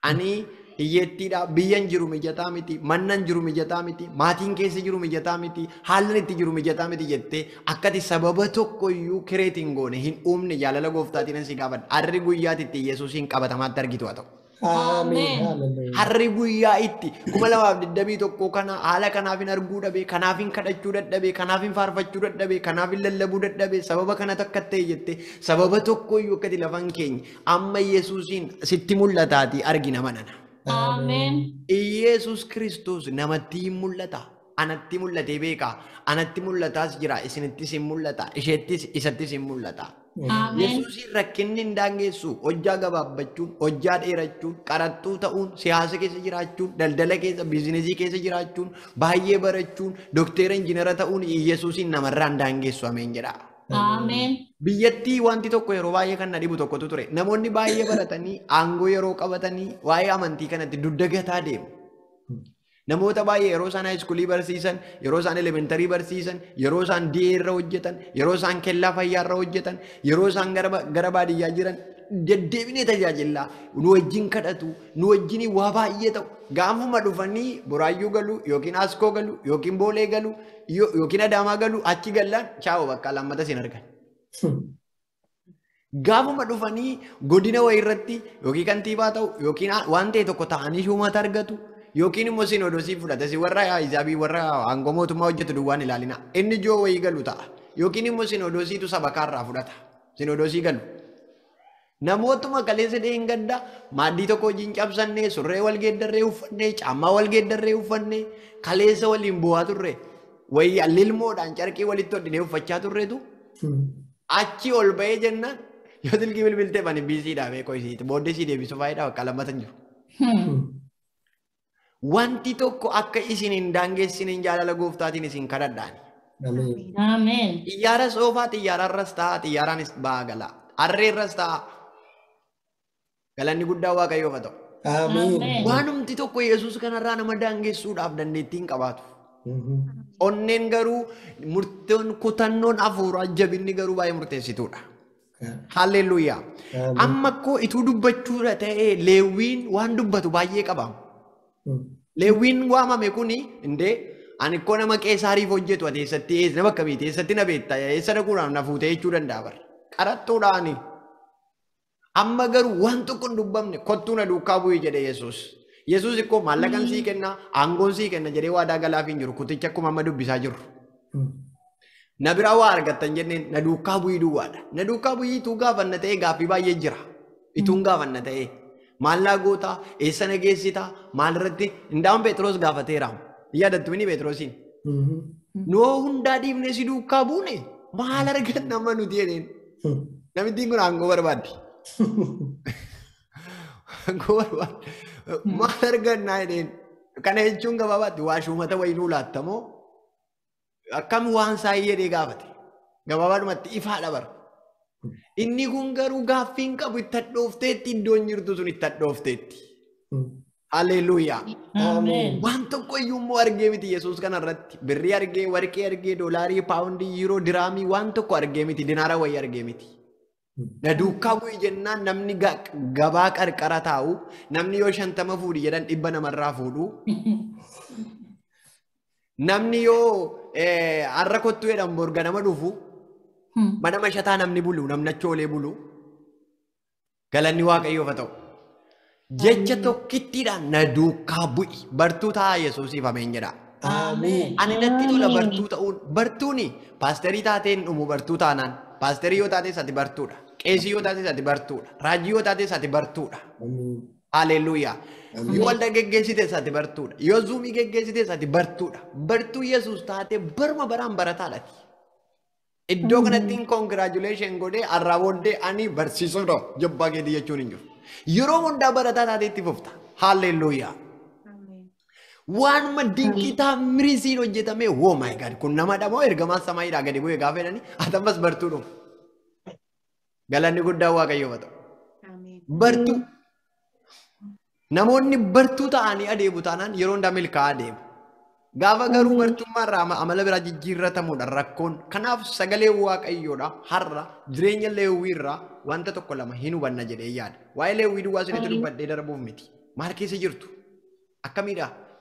anii hiyyeettiidha. Biyyan jiru mijataa miti. Mannan jiru mijataa miti. Maatiin keessa jiru mijataa miti. Haallan itti jiru mijataa miti jettee akkati sababa tokkoyyuu kireetiin goone hin uumne jaalala gooftaatiin si gaafadha. Arri guyyaatti itti Yesuusiin qabatamaatti argitu haa ta'u. Harri guyyaa itti kuma lamaaf digdamii tokko kana haala kanaafin arguu dhabee, kanaafin kadhachuu dadhabee, kanaafin faarfachuu dadhabee, kanaafin lallabuu dadhabee sababa kanatu akka ta'e jettee sababa tokkoyyuu akkati lafan keenya amma Yesuusiin sitti mul'atati argina manana. Yesuus Kiristoos namatti hin mul'ata. Anatti mul'atee beekaa. Anatti mul'ataas jira. Isinittis hin mul'ata. Isheettis isattis hin mul'ata. Yesuus rakkinni hin daangessu hojjaa gabaabbachuun, hojjaa dheerachuun, qaraxxuu ta'uun, siyaasa keessa jiraachuun, daldala keessa, biizinezii keessa jiraachuun, baay'ee barachuun, doktera injinara ta'uun Yesuusiin namarraa hin daangessu ameen jedha. Biyyattii wanti tokko yeroo baay'ee kan na dhibu tokkotu ture. Namoonni baay'ee baratanii aangoo yeroo qabatanii waa'ee amantii kanatti duddagataa deemu. Namoota baay'ee yeroo isaan haayiskuulii barsiisan, yeroo isaan elementarii barsiisan, yeroo isaan di'ee irra hojjetan, yeroo isaan kellaa fayyaa irra hojjetan, yeroo isaan gara baadiyyaa jiran deddeebinee tajaajillaa nu wajjin kadhatu, nu wajjin waa baay'ee ta'u. Gaafuma dhufanii boraayyuu galu yookiin askoo galu yookiin boolee galu yookiin adaamaa galu achi gallaan bakka argan. Gaafuma dhufanii godina wayii irratti yookiin kantiibaa ta'u yookiin waan ta'e tokko ta'anii shuumata argatu. yookiin immoo siin odosii fudhatasi warra hizaabii warra aangoo mootummaa hojjetu duwwaan ilaalina. Inni ijoo wayii galuu ta'a. Yookiin immoo siin odosiitu sabakaarraa fudhata. Siin galu. Namootuma kaleessa dheen maaddii tokko hojiin surree wal uffannee caammaa wal uffannee waliin bu'aa wayii carqii walitti uffachaa turreetu achi ol ba'ee jenna yoo silkii bilbiltee bani biisiidhaa beekoo isiiti faayidaa jiru. wanti tokko akka isin hin daangeessiniin jaalala gooftaatiin isin kadhadhaan. Ameen. Xiyyaara soofaa xiyyaararras ta'a xiyyaaraanis galaa. gala. Harreerras ta'a. Galanni guddaa waaqayyoof haa ta'u. Waanumti tokko Yesuus kanarraa nama daangessuudhaaf dandeettiin qabaatu. Mhm. Onneen garuu murtoon kutannoon hafuuraa jabinni garuu baay'ee murteessituudha. Haalleluuyaa. Amma koo ituu dubbachuudha ta'e leewwiin waan dubbatu baay'ee qabamu. Leewwiin waamame kuni indee ani koo nama qeesaariif hojjetu ateessatti nama akkamiiti eessatti na beekta eessa na fuutee jechuu danda'a qarattuudhaani. Amma garuu waan tokko hin dubbamne kottuu na duukaa bu'ee jedhe Yesuus. Yesuus ikkoo maallaqan sii kenna aangoon sii kenna jedhee waadaa galaaf jiru kuticha akkuma amma dubbisaa hmm. Na biraa waa argattan jenneen na duukaa bu'ii duwwaadha. Na duukaa bu'ii ta'ee gaaffii baay'ee jira. Ituun gaafanna ta'ee. Maal gootaa? Eessa na geessitaa? Maalirratti? Indaan Pheexroos gaafateera. Yaadattu inni Pheexroosiin. Noo hundaa dhiibnee duukaa buune maal argan nama nuti jedheen. Namitiin kun aangoo Aangoo Maal argan naa Kana jechuun gabaabaatti waa shuumata laattamoo akkam waan saayii jedhee gaafate. ifaa dabara. Inni kun garuu gaaffii hin qabu itti hadhoofteetti iddoon jirtu sun itti hadhoofteetti. Hmm. Haleluuyaa. Waan tokko iyyuu immoo argee miti Yesuus kanarratti. Birrii argee, warqee argee, doolaarii, paawundii, yiiroo, diraamii waan tokko argee miti. Dinaara wayii argee hmm. Na duukaa bu'ii jennaan namni gabaa qarqara taa'u namni yoo shantama fuudhi jedhan dhibba namarraa fuudhu. Namni yoo eh, har'a kottu jedhan borga nama dhufu. Mana mashataa namni bulu, namnachi olee bulu galanni waaqayyoof ta'u. Jecha tokkittiidhaan na duukaa bu'i. Bartuu ta'a Yesuusiif ameen jedha. Ani natti tola bartuu ta'uun. Bartuuni paasterii taateen dhumu bartuu taanaan. Paasterii yoo taatee ati bartuudha. Qeesii yoo taates bartuudha. Raajii yoo taatee ati bartuudha. Haalelluuyaa. walda bartuudha. bartuudha. Bartuu Yesuus taatee barma baraan barataadhaati. Iddoo kanatti mm. kongraachuleeshin godhee har'a booddee ani barsiisota jabbaa keetii jechuun hin jiru. Yeroo hundaa barataa taatee itti fufta. Haalleelluuyaa. Waan madinqitaa mirisiin hojjetame woo oh my god kun nama dhamoo ergamaan samaayiidhaa gadi bu'ee gaafa jedhani atammas bartuu dhufu. Galanni guddaa waaqayyoo ta'u. Bartuu. Namoonni bartuu ta'anii adeemu taanaan yeroo hundaa milkaa'aa adeemu. Gaafa garuu bartummaan irraa amala biraa jijjiirratamudha rakkoon. Kanaaf sagalee waaqayyoodha har'a jireenya leewwii irraa wanta tokko lama hin hubanna jedhee yaada. Waa'ee leewwii duwwaa darbuuf miti. jirtu?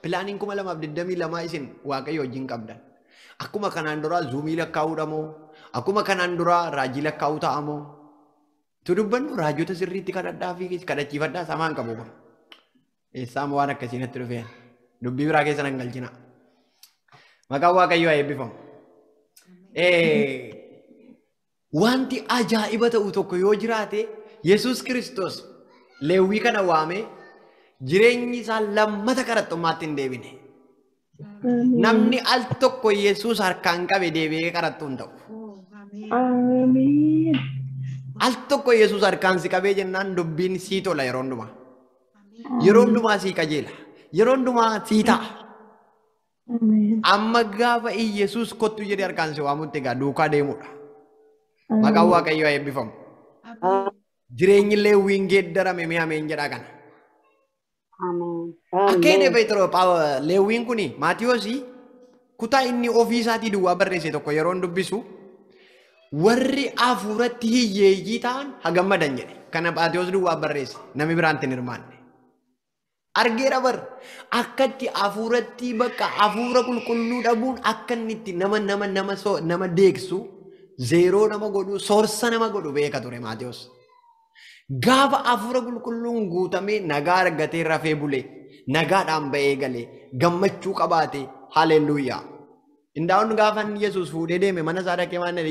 Pilaaniin kuma lamaaf lamaa isin waaqayyo qabdan. Akkuma kanaan duraa zuumii lakkaa'uudha moo? Akkuma kanaan duraa raajii lakkaa'u ta'a moo? Tu dubbannu raajota sirriitti kadhadhaa fi kadhachiifadhaa samaan qabu. Eessaama waan akkasiin itti biraa Maqaan Waaqayyoo haa eebbifamu. Eh, wanti ajaa'iba ta'u tokko yoo jiraate Yesuus Kiristoos leewwii kana waamee jireenyi isaa lammata qaraxxummaatti hin Namni al tokko Yesuus harkaan qabe deebi'ee qaraxxuu hin ta'u. Al tokko Yesuus harkaan qabee jennaan dubbiin sii tola yeroo hundumaa. Yeroo sii qajeela. Yeroo sii ta'a. Amma gaafa Iyyasuus kottu jedhee harkaan si waamutti egaa duukaa deemudha. Maqaan Waaqayyoo eebbifamu. Jireenyillee wiingeen darame mi'a meen jedha kana. Akka inni Peetroo Leewwiin kun Maatiyoos kutaa inni ofii isaatii duwwaa barreesse tokko yeroon dubbisu warri hafuuratti hiyyeeyyii ta'an hagammadan jedhe. Kana Maatiyoos duwwaa barreesse nami biraantin hirmaanne. argee bar akkatti hafuuratti bakka hafuura qulqulluu dhabuun akka inni itti nama nama nama nama zeeroo nama godhu soorsa nama beeka Gaafa hafuura qulqulluun guutamee nagaa argatee rafee bulee nagaadhaan ba'ee galee gammachuu qabaate haalelluuyyaa. Indaa'oon gaafa inni fuudhee deeme mana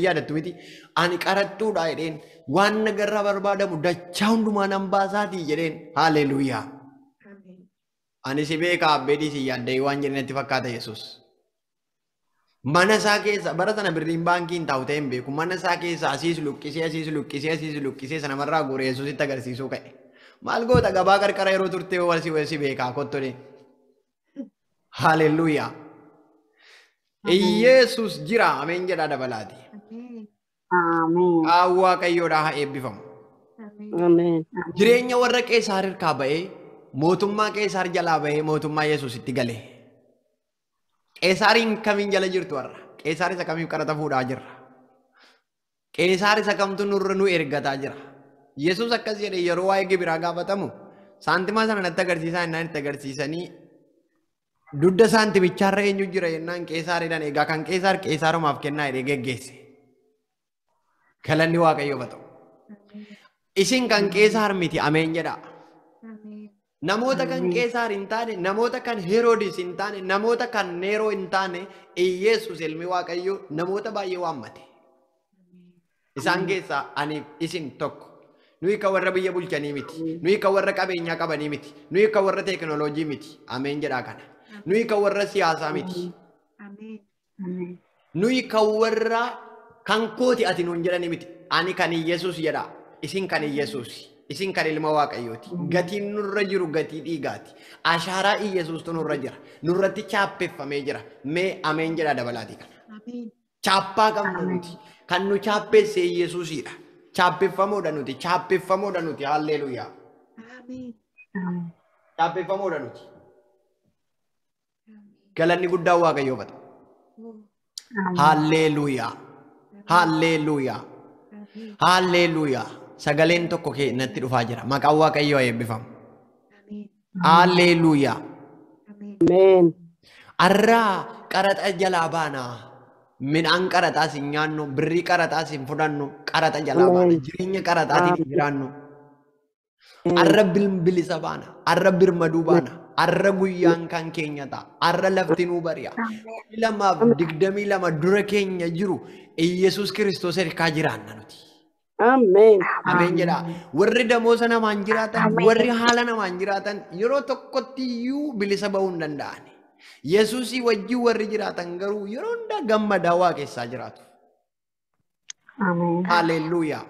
yaadattu miti ani jedheen waan nagarraa barbaadamu dachaa hundumaa nan jedheen Ani si beekaa abbedii si yaaddee waan jiranitti fakkaata Yesus. Mana isaa keessa bara sana birriin baankiin taa'u ta'ee beeku. Mana isaa keessa asiis luqqisee asiis luqqisee asiis luqqisee sanamarraa guure Yesuusitti agarsiisuu ka'e. Maal goota gabaa qarqara yeroo turtee walsi walsi beekaa kottolee. Haalelluuyaa. Iyeesus jira ameen jedhaa dabalaati. Qaawwaa qayyoodhaa haa eebbifamu. Jireenya warra ba'ee mootummaa Qeesaar jalaa bahee mootummaa Yesuusitti gale. Qeesaariin kamiin jala jirtu har'a? Qeesaar isa kamiif qarata fuudhaa jirra? Qeesaar isa kamtu nurra nu ergataa jira? Yesuus akkas jedhe yeroo waa'ee gibiraa gaafatamu saantimaa sana natti agarsiisaa jennaan itti agarsiisanii dudda saantibichaarra eenyu jira jennaan Qeesaariidhaan egaa kan Qeesaar Qeesaarumaaf kennaa jedhee geggeesse. Galanni Waaqayyoof haa Isin kan Qeesaar miti ameen jedhaa. Namoota kan hmm. Qeesaar hin taane, namoota kan Heroodis hin taane, namoota kan Neeroo hin taane, Iyyeessus ilmi Waaqayyoo namoota baay'ee waammate. Isaan hmm. keessaa ani isin tokko. Nuyi kan warra biyya bulchanii miti. Hmm. Nuyi kan warra qabeenyaa qabanii miti. Nuyi kan warra teekinooloojii miti. Ameen Nuyi kan warra siyaasaa miti. Nuyi kan warra kan kooti ati nuun jedhanii miti. Ani kan Iyyeessus jedha. Isin kan Iyyeessuusi. Isin kan ilma waaqayyooti. Mm-hmm. Gatiin nurra jiru gatii dhiigaati. Ashaaraa Iyyesuustu nurra jira. Nurratti chaappeffamee jira. Mee ameen jedha dabalaatii kana. Chaappaa qabna nuti. Kan nu chaappeesse Iyyesuusidha. Chaappeffamoodha nuti. Chaappeffamoodha nuti. Halleeluuyaa. Chaappeffamoodha nuti. Galanni guddaan waaqayyoo bata. Halleeluuyaa. Oh. Halleeluuyaa. Halleeluuyaa. sagaleen tokko kee natti dhufaa jira. Maqaan Waaqayyoo eebbifamu. Alleluuyaa. Arraa qaraxa jalaa baanaa. Midhaan qaraxaas hin nyaannu, birrii qaraxaas hin fudhannu, qaraxa jalaa baana. Jireenya qaraxaatiin hin jiraannu. Arra bilbilisa baana. Arra birmaduu baana. Arra guyyaan kan keenya ta'a. Arra laftinuu bari'a. Lamaaf digdamii lama dura keenya jiru Iyyasuus Kiristoos ergaa jiraanna nuti. Ameen. Ameen jedha. Warri damoosa namaan jiraatan, warri haala namaan jiraatan yeroo tokkotti iyyuu bilisa ba'uu hin danda'an. Yesuusii wajjin warri jiraatan garuu yeroo hundaa gammadaa waa keessaa jiraatu. Haleluuyaa.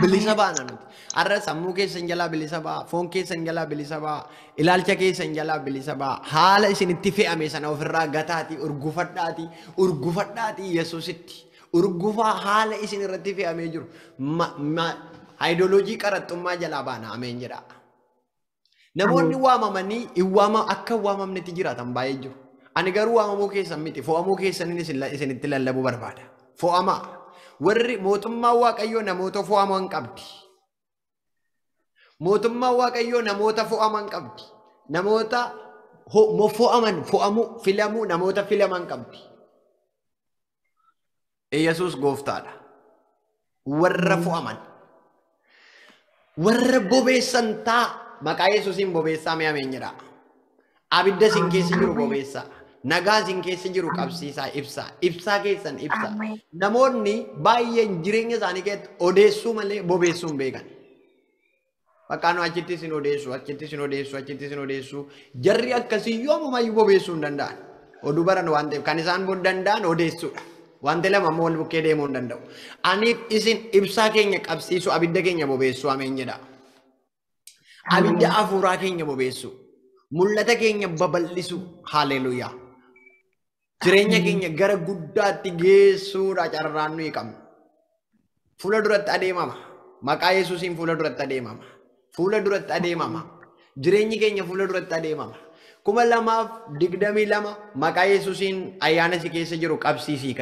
Bilisa baana nuti. Har'a sammuu keessan jalaa bilisa ba'a, foon keessan jalaa bilisa ba'a, ilaalcha keessan jalaa bilisa ba'a. Haala isin itti fe'ame sana ofirraa gataatii, urgufadhaatii, urgufadhaatii Yesuusitti. urgufaa haala isin irratti fe'amee jiru haayidooloojii qaraxxummaa jalaa baana ameen jiraa Namoonni waamamanii hin waamam akka hin waamamnetti jiraatan baay'ee jiru. Ani garuu wamamuu keessan miti fo'amuu keessaniin isinitti lallabuu barbaada. Fo'amaa warri mootummaa waaqayyoo namoota fo'aman qabdi. Mootummaa waaqayyoo namoota fo'aman qabdi. Namoota filamuu namoota filaman qabdi. Yesuus gooftaadha. Warra fo'aman. Warra bobeessan taa maqaa Yesuusiin bobeessaa mee ameen Abidda sin keessa jiru bobeessaa. Nagaa sin keessa jiru qabsiisaa ibsaa. Ibsaa keessan ibsaa. Namoonni baay'een jireenya isaanii keessatti odeessuu malee bobeessuu hin beekan. Fakkaanu achitti sin odeessu, achitti odeessu, achitti odeessu. Jarri akkasii bobeessuu hin danda'an. Oduu baran waan ta'eef kan isaan danda'an odeessuudha. Wanti lama mool bukkee deemuu hin danda'u. Aniif ibsaa keenya qabsiisu abidda keenya bobeessu ameen jedha. Abidda hafuuraa keenya bobeessu. Mul'ata keenya babal'isu haaleluyyaa. Jireenya keenya gara guddaatti geessuudha carraan nuyi qabnu. Fuula duratti adeemama. Maqaa Yesuusiin fuula duratti adeemama. Fuula duratti adeemama. Jireenyi keenya fuula duratti adeemama. Kuma lamaaf lama maqaa Yesuusiin ayyaana keessa jiru qabsiisii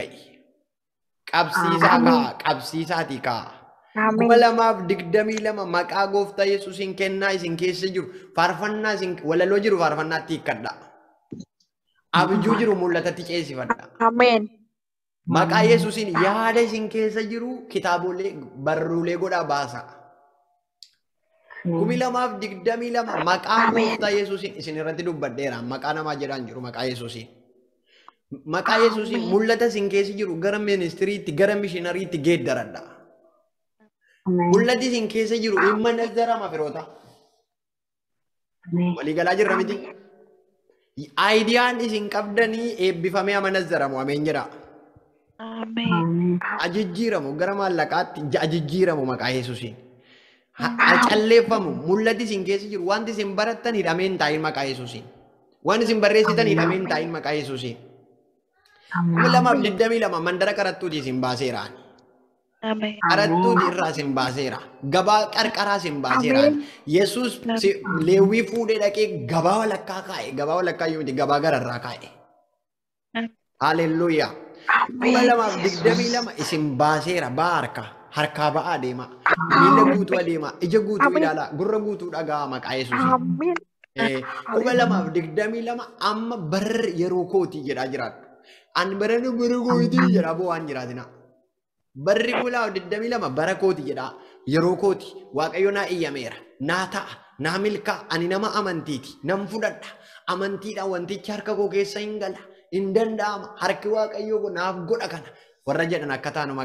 Qabsiisaa ka'a. Qabsiisaati ka'a. Kuma lamaaf digdamii lama maqaa gooftaa Yesuusiin kennaa isin keessa jiru faarfannaa walaloo jiru faarfannaatti hiikkadha. Abijuu jiru mul'atatti ceesifadha. Ameen. Maqaa yaada isin keessa jiru kitaabolee barruulee godha baasa. Kumi lamaaf digdamii lama maqaa gooftaa Yesuusiin isin irratti dubbadheera. Maqaa namaa jedhaan jiru maqaa Yesuusiin. Maqaa Yesuus mul'ata sin keessa jiru gara ministiriitti gara mishinariitti geeddaradha. Mul'ati sin keessa jiru as nazarama firoota. Walii galaa jirra miti. Aayidiyaan isin qabdanii eebbifamee amanazaramu ameen jedha. Ajijjiiramu gara maallaqaatti ajijjiiramu maqaa Yesuusiin. Calleeffamu mul'ati isin keessa jiru wanti isin barattan hidhameen taa'in maqaa Yesuusiin. Waan isin barreessitan lamaaf digdamii lama mandara qarattuutii sin baaseeraan. Qarattuutii irraa sin baaseera. Gabaa qarqaraa sin baaseera. Yesuus leewwii fuudhee dhaqee gabaa walakkaa kaa'e. Gabaa walakkaa gabaa gararraa kaa'e. Haalelluuyaa. digdamii isin eh, baaseera baa harkaa. harkaa ba'aa Miila guutuu adeema. Ija guutuu ilaala. Gurra guutuu dhagaa maqaa Yesuus. Eh, lamaaf digdamii amma barri yeroo kootii jedhaa An bara nu bara kooti jedha boo waan jiraatina. Barri kulaa bara kooti Yeroo kooti waaqayyo naa iyyameera. Naa ta'a. Naa milkaa. Ani nama amantiiti. Nan fudhadha. Amantiidhaan wantichi harka koo hin gala. Hin danda'ama. Harki waaqayyoo naaf godha kana. Warra jedhan akka taanu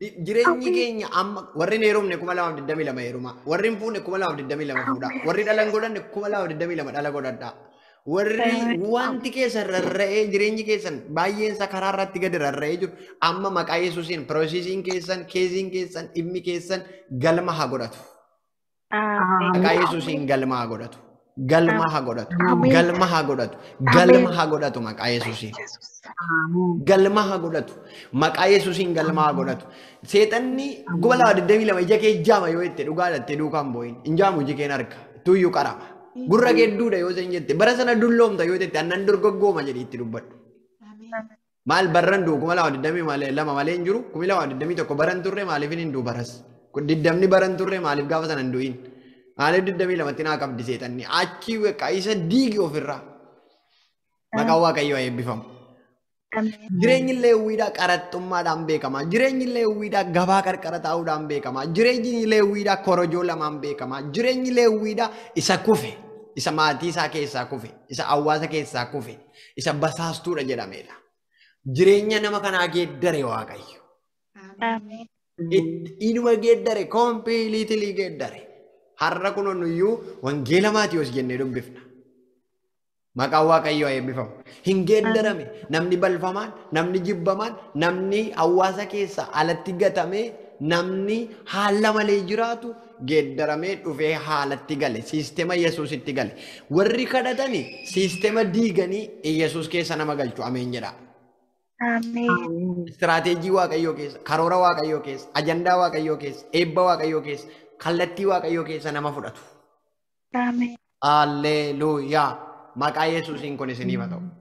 Jireenyi keenya amma warri lamaaf digdamii Warri hin fuune fuudha. Warri dhalan godhanne dhala Warri wanti keessa rarra'ee jireenyi keessan baay'een isaa karaa irratti gadi rarra'ee jiru amma maqaa yesuusiin piroosisiin keessan keesiin keessan dhimmi keessan galma haa godhatu. Ah, ah, maqaa yesuusiin galma haa godhatu. Galma haa godhatu. Galma godhatu. Galma godhatu maqaa Galma godhatu. Maqaa galma godhatu. lama lama ija kee jaama yoo itti dhugaa dhattee duukaan boo'in. Injaamu iji harka. Tuyyuu gurra gedduudha yoo ta'in jette bara sana dulloomta yoo ta'e annan dorgoggooma jedhi itti Maal barran duu kuma lama malee hin jiru kumi lama digdamii tokko baran turre maaliif hin duu baras digdamni baran turre maaliif gaafa sana hin duu'in maaliif digdamii lamatti naa qabdi seetanni achi isa diigi ofirraa maqaan ah. waaqayyoo eebbifamu. Jireenyi illee uwwiidhaa qaraxxummaadhaan beekama. Jireenyi illee gabaa qarqara taa'uudhaan beekama. Jireenyi illee korojoo lamaan beekama. Jireenyi illee uwwiidhaa isa kufe, isa maatii isaa keessaa kufe, isa hawaasa keessaa kufe, isa basaastuudha jedhamedha. Jireenya nama kanaa geeddare Waaqayyo. Inuma geeddare, kompiliitilii geeddare. Har'a kunuun iyyuu wangeela maatiyoos jennee dubbifna. Maqaan Waaqayyoo eebbifamu. Eh, Hin geeddarame ah. namni balfamaan, namni jibbamaan, namni hawaasa keessa alatti gatamee namni haala malee jiraatu geeddaramee dhufee haalatti gale. Siistema Yesuusitti gale. Warri kadhatani siistema diiganii eh, Yesuus keessa nama galchu. Ameen jedha. Istiraateejii Waaqayyoo keessa, karoora Waaqayyoo keessa, ajandaa Waaqayyoo keessa, eebba Waaqayyoo keessa, kallattii Waaqayyoo keessa nama fudhatu. Alleluuyaa. maqaa Yesuusiin kun isinii mm. bata'u.